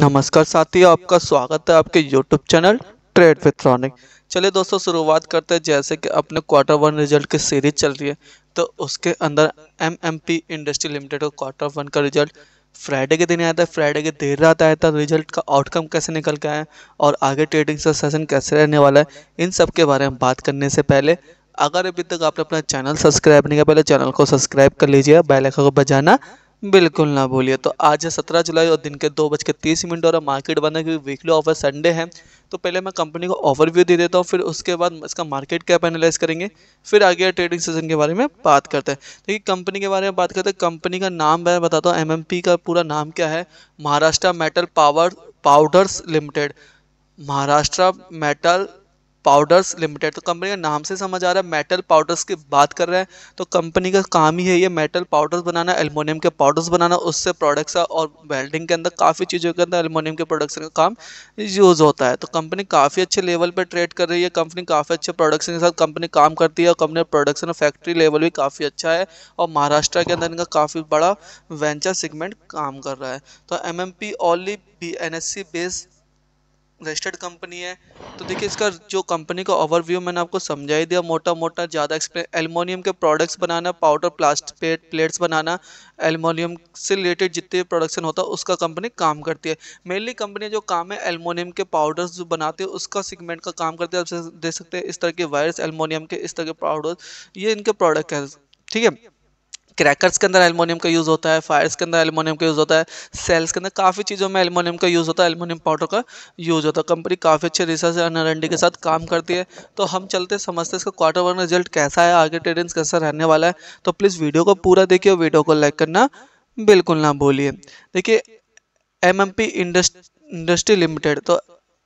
नमस्कार साथियों आपका स्वागत है आपके यूट्यूब चैनल ट्रेड विथ्रॉनिक चलिए दोस्तों शुरुआत करते हैं जैसे कि अपने क्वार्टर वन रिजल्ट की सीरीज चल रही है तो उसके अंदर M M P industry limited का क्वार्टर वन का रिजल्ट फ्राइडे के दिन आया था फ्राइडे के देर रात आया था रिजल्ट का आउटकम कैसे निकल के है और आगे ट्रेडिंग का सेशन कैसे रहने वाला है इन सब के बारे में बात करने से पहले अगर अभी तक आपने अपना चैनल सब्सक्राइब नहीं किया पहले चैनल को सब्सक्राइब कर लीजिए बेल आइकन को बजाना बिल्कुल ना बोलिए तो आज है सत्रह जुलाई और दिन के दो बज के तीस मिनट और मार्केट बंद है क्योंकि वीकली ऑफर संडे है तो पहले मैं कंपनी को ओवरव्यू दे देता हूँ फिर उसके बाद इसका मार्केट कैप एनालाइज करेंगे फिर आगे ट्रेडिंग सीजन के बारे में बात करते हैं देखिए तो कंपनी के बारे में बात करते हैं कंपनी का नाम मैं बताता हूँ एम का पूरा नाम क्या है Maharashtra metal power powders limited Maharashtra metal powders limited तो कंपनी का नाम से समझ आ रहा है मेटल पाउडर्स की बात कर रहे हैं तो कंपनी का काम ही है ये मेटल पाउडर्स बनाना एलमोनियम के पाउडर्स बनाना उससे प्रोडक्ट्स और वेल्डिंग के अंदर काफ़ी चीज़ों के अंदर एलमोनियम के प्रोडक्ट्स का काम यूज़ होता है तो कंपनी काफ़ी अच्छे लेवल पर ट्रेड कर रही है कंपनी काफ़ी अच्छे प्रोडक्ट्स के साथ कंपनी काम करती है और कंपनी प्रोडक्शन और फैक्ट्री लेवल भी काफ़ी अच्छा है और महाराष्ट्र के अंदर इनका काफ़ी बड़ा वेंचर सेगमेंट काम कर रहा है तो M M P only B N S C based registered company है तो देखिए इसका जो कंपनी का ओवरव्यू मैंने आपको समझा ही दिया मोटा मोटा ज़्यादा एक्सप्लेन एलमोनियम के प्रोडक्ट्स बनाना पाउडर प्लास्टिक पेट प्लेट्स बनाना एलमोनियम से रिलेटेड जितने प्रोडक्शन होता है उसका कंपनी काम करती है मेनली कंपनी जो काम है एलमोनियम के पाउडर्स जो बनाते हैं उसका सिगमेंट का काम करती है आप देख सकते हैं इस तरह के वायरस एलमोनियम के इस तरह के पाउडर्स ये इनके प्रोडक्ट हैं ठीक है क्रैकर्स के अंदर एलमोनियम का यूज़ होता है फायर्स के अंदर एलमोनियम का यूज़ होता है सेल्स के अंदर काफ़ी चीज़ों में एलमोनियम का यूज़ होता है एलमोनियम पाउडर का यूज़ होता है कंपनी काफ़ी अच्छे रिसर्च एंड आर के साथ काम करती है तो हम चलते समझते हैं इसका क्वार्टर वन रिजल्ट कैसा है आगे ट्रेडेंस कैसा रहने वाला है तो प्लीज़ वीडियो को पूरा देखिए और वीडियो को लाइक करना बिल्कुल ना भूलिए देखिए एम इंडस्ट्री लिमिटेड तो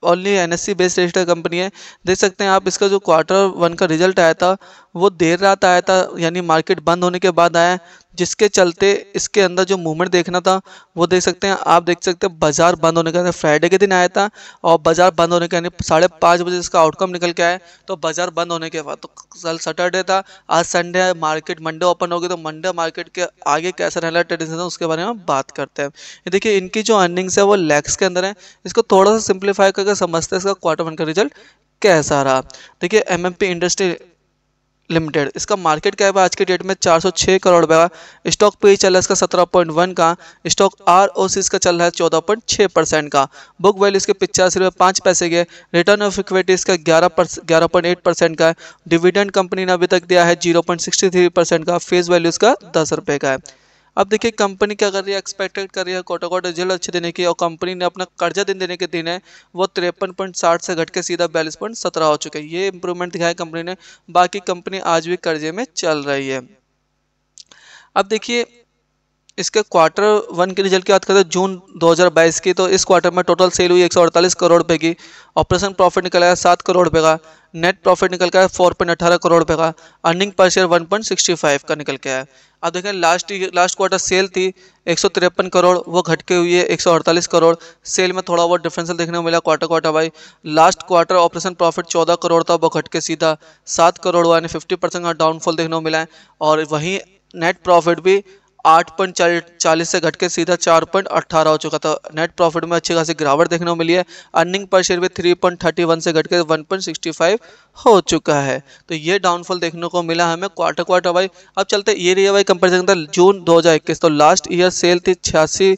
only N S C based register company है देख सकते हैं आप इसका जो क्वार्टर वन का रिजल्ट आया था वो देर रात आया था यानी मार्केट बंद होने के बाद आया जिसके चलते इसके अंदर जो मूवमेंट देखना था वो देख सकते हैं आप देख सकते हैं बाज़ार बंद होने का फ्राइडे के दिन आया था और बाज़ार बंद होने के साढ़े पाँच बजे इसका आउटकम निकल के आया तो बाज़ार बंद होने के बाद तो कल सैटरडे था आज संडे मार्केट मंडे ओपन होगी तो मंडे मार्केट के आगे कैसा रहना ट्रेडिंग उसके बारे में बात करते हैं ये देखिए इनकी जो अर्निंग्स है वो लैक्स के अंदर है इसको थोड़ा सा सिंप्लीफाई करके समझते हैं इसका क्वार्टर वन का रिजल्ट कैसा रहा देखिए M M P industry limited इसका मार्केट कैप है आज के डेट में 406 करोड़ रुपये का स्टॉक पे चल रहा है इसका 17.1 का स्टॉक आर ओ सी इसका चल रहा है 14.6 परसेंट का बुक वैल्यू इसके पिचासी रुपये पाँच पैसे के रिटर्न ऑफ इक्विटी इसका ग्यारह ग्यारह पॉइंट एट परसेंट का है डिविडेंड कंपनी ने अभी तक दिया है zero point sixty three percent का फेस वैल्यू इसका दस रुपये का है अब देखिए कंपनी क्या कर रही है एक्सपेक्टेड कर रही है कोटा कोटा रिजल्ट अच्छे देने की और कंपनी ने अपना कर्जा दिन देने के दिन है वो तिरपन पॉइंट साठ से घट के सीधा बयालीस पॉइंट सत्रह हो चुके हैं ये इंप्रूवमेंट दिखाया कंपनी ने बाकी कंपनी आज भी कर्जे में चल रही है अब देखिए इसके क्वार्टर वन के रिजल्ट की बात करें जून 2022 की तो इस क्वार्टर में टोटल सेल हुई एक करोड़ रुपये की ऑपरेशन प्रॉफिट निकल आया सात करोड़ रुपये का नेट प्रॉफिट निकल के आया फोर पॉइंट अठारह करोड़ रुपये का earning per share one point sixty five का निकल के आया अब देखें लास्ट लास्ट क्वार्टर सेल थी एक सौ तिरपन करोड़ वो घट के हुई है एक सौ अड़तालीस करोड़ सेल में थोड़ा बहुत डिफ्रेंसल देखने को मिला quarter quarter Y last quarter operation profit चौदह करोड़ था वो घट के सीधा सात करोड़ हुआ यानी फिफ्टी परसेंट का डाउनफॉल देखने को मिला है और वहीं नेट प्रॉफिट भी आठ पॉइंट चालीस से घट के सीधा चार पॉइंट अट्ठारह हो चुका था नेट प्रॉफिट में अच्छी खासी गिरावट देखने को मिली है अर्निंग पर शेयर भी थ्री पॉइंट थर्टी वन से घट के वन पॉइंट सिक्सटी फाइव हो चुका है तो ये डाउनफॉल देखने को मिला हमें क्वार्टर क्वार्टर वाइज अब चलते ये रही है भाई कंपेरिजन था जून दो हज़ार इक्कीस तो लास्ट ईयर सेल थी छियासी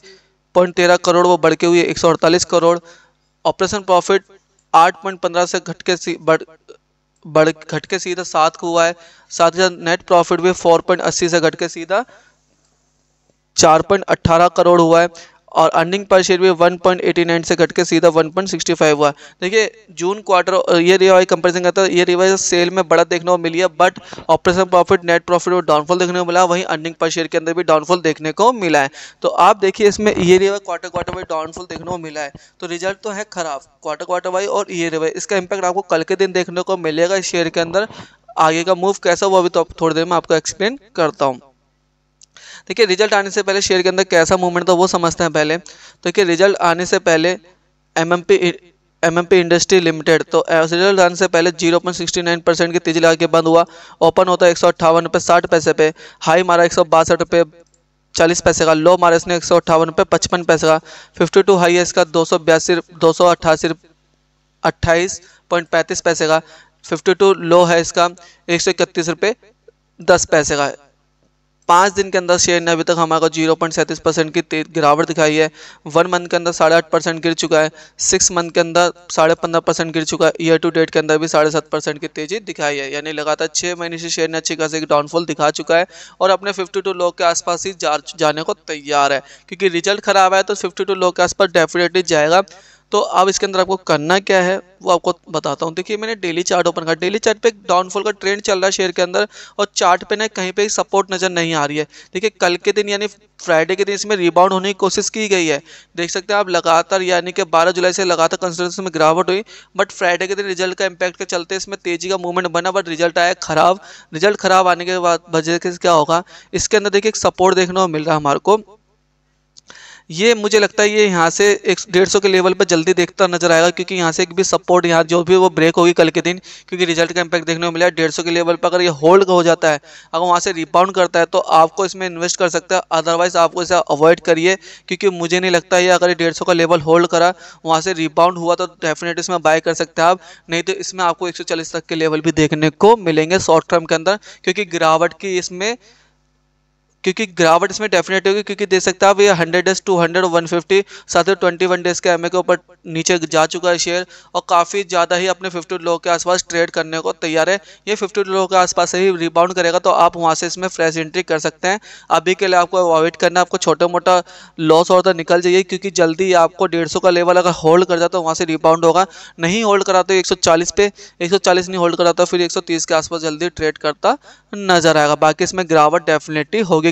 पॉइंट तेरह करोड़ वो बढ़ के हुई एक सौ अड़तालीस करोड़ ऑपरेशन प्रॉफिट आठ पॉइंट पंद्रह से घट के बढ़ बढ़ घट के सीधा सात को हुआ है साथ ही साथ नेट प्रॉफिट भी फोर पॉइंट अस्सी से घट के सीधा चार पॉइंट अट्ठारह करोड़ हुआ है और अर्निंग पर शेयर भी 1.89 से घट के सीधा 1.65 हुआ देखिए जून क्वार्टर ये रिवाइज कंपेरिजन करता है ये रिवाइज सेल में बड़ा देखने को मिली है but operation profit net profit और डाउनफॉल देखने को मिला वहीं अर्निंग पर शेयर के अंदर भी डाउनफॉल देखने को मिला है तो आप देखिए इसमें ये revise quarter quarter wise downfall देखने को मिला है तो रिजल्ट तो है खराब क्वार्टर क्वार्टर वाइज और ये रिवाइज इसका इंपैक्ट आपको कल के दिन देखने को मिलेगा इस शेयर के अंदर आगे का मूव कैसा हुआ अभी तो थोड़ी देर में आपको एक्सप्लेन करता हूँ देखिए रिजल्ट आने से पहले शेयर के अंदर कैसा मूवमेंट था वो समझते हैं पहले तो देखिए रिजल्ट आने से पहले एम पी इंडस्ट्री लिमिटेड तो रिजल्ट आने से पहले नाइन परसेंट की तेजी लगा के बंद हुआ ओपन होता है एक सौ अट्ठावन रुपये साठ पैसे पे हाई मारा एक सौ बासठ रुपये चालीस पैसे का लो मारा इसने एक सौ अट्ठावन रुपये पचपन पैसे का फिफ्टी टू हाई है इसका दो सौ बयासी दो सौ अट्ठासी अट्ठाईस पॉइंट पैंतीस पैसे का फिफ्टी टू लो है इसका एक सौ इकतीस रुपये दस पैसे का पाँच दिन के अंदर शेयर ने अभी तक हमारे को जीरो पॉइंट सैंतीस परसेंट की गिरावट दिखाई है वन मंथ के अंदर साढ़े आठ परसेंट गिर चुका है सिक्स मंथ के अंदर साढ़े पंद्रह परसेंट गिर चुका है ईयर टू डेट के अंदर भी साढ़े सात परसेंट की तेजी दिखाई है यानी लगातार छः महीने से शेयर ने अच्छी खासी डाउनफॉल दिखा चुका है और अपने फिफ्टी टू के आसपास ही जाने को तैयार है क्योंकि रिजल्ट खराब है तो फिफ्टी टू के आसपास डेफिनेटली जाएगा तो अब इसके अंदर आपको करना क्या है वो आपको बताता हूँ देखिए मैंने डेली चार्ट ओपन कर डेली चार्ट पे एक डाउनफॉल का ट्रेंड चल रहा है शेयर के अंदर और चार्ट पे ना कहीं पे सपोर्ट नज़र नहीं आ रही है देखिए कल के दिन यानी फ्राइडे के दिन इसमें रिबाउंड होने की कोशिश की गई है देख सकते हैं आप लगातार यानी कि बारह जुलाई से लगातार कंसिस्टेंसी में गिरावट हुई बट फ्राइडे के दिन रिजल्ट का इम्पैक्ट के चलते इसमें तेजी का मूवमेंट बना बट रिजल्ट आया खराब रिजल्ट खराब आने के बाद वजह से क्या होगा इसके अंदर देखिए एक सपोर्ट देखने को मिल रहा है हमारे को ये मुझे लगता है ये यहाँ से एक डेढ़ सौ के लेवल पर जल्दी देखता नजर आएगा क्योंकि यहाँ से एक भी सपोर्ट यहाँ जो भी वो ब्रेक होगी कल के दिन क्योंकि रिजल्ट का इम्पैक्ट देखने को मिला है डेढ़ सौ के लेवल पर अगर ये होल्ड हो जाता है अगर वहाँ से रिपाउंड करता है तो आपको इसमें इन्वेस्ट कर सकते हैं अदरवाइज आपको इसे अवॉइड करिए क्योंकि मुझे नहीं लगता ये अगर ये डेढ़ का लेवल होल्ड करा वहाँ से रिबाउंड हुआ तो डेफिनेट इसमें बाय कर सकते हैं आप नहीं तो इसमें आपको एक तक के लेवल भी देखने को मिलेंगे शॉर्ट टर्म के अंदर क्योंकि गिरावट की इसमें क्योंकि गिरावट इसमें डेफिनेट होगी क्योंकि देख सकते हैं आप ये hundred days two hundred one fifty साथ ही ट्वेंटी वन डेज के एम के ऊपर नीचे जा चुका है शेयर और काफ़ी ज़्यादा ही अपने फिफ्टी लोगों के आसपास ट्रेड करने को तैयार है ये फिफ्टी लोगों के आसपास से ही रिबाउंड करेगा तो आप वहाँ से इसमें फ्रेश एंट्री कर सकते हैं अभी के लिए आपको अवॉइड करना आपको छोटा मोटा लॉस और तो निकल जाइए क्योंकि जल्दी आपको डेढ़ का लेवल अगर होल्ड कर जाता तो वहाँ से रिबाउंड होगा नहीं होल्ड करा तो एक पे एक नहीं होल्ड कराता फिर एक के आसपास जल्दी ट्रेड करता नजर आएगा बाकी इसमें गिरावट डेफिनेटली होगी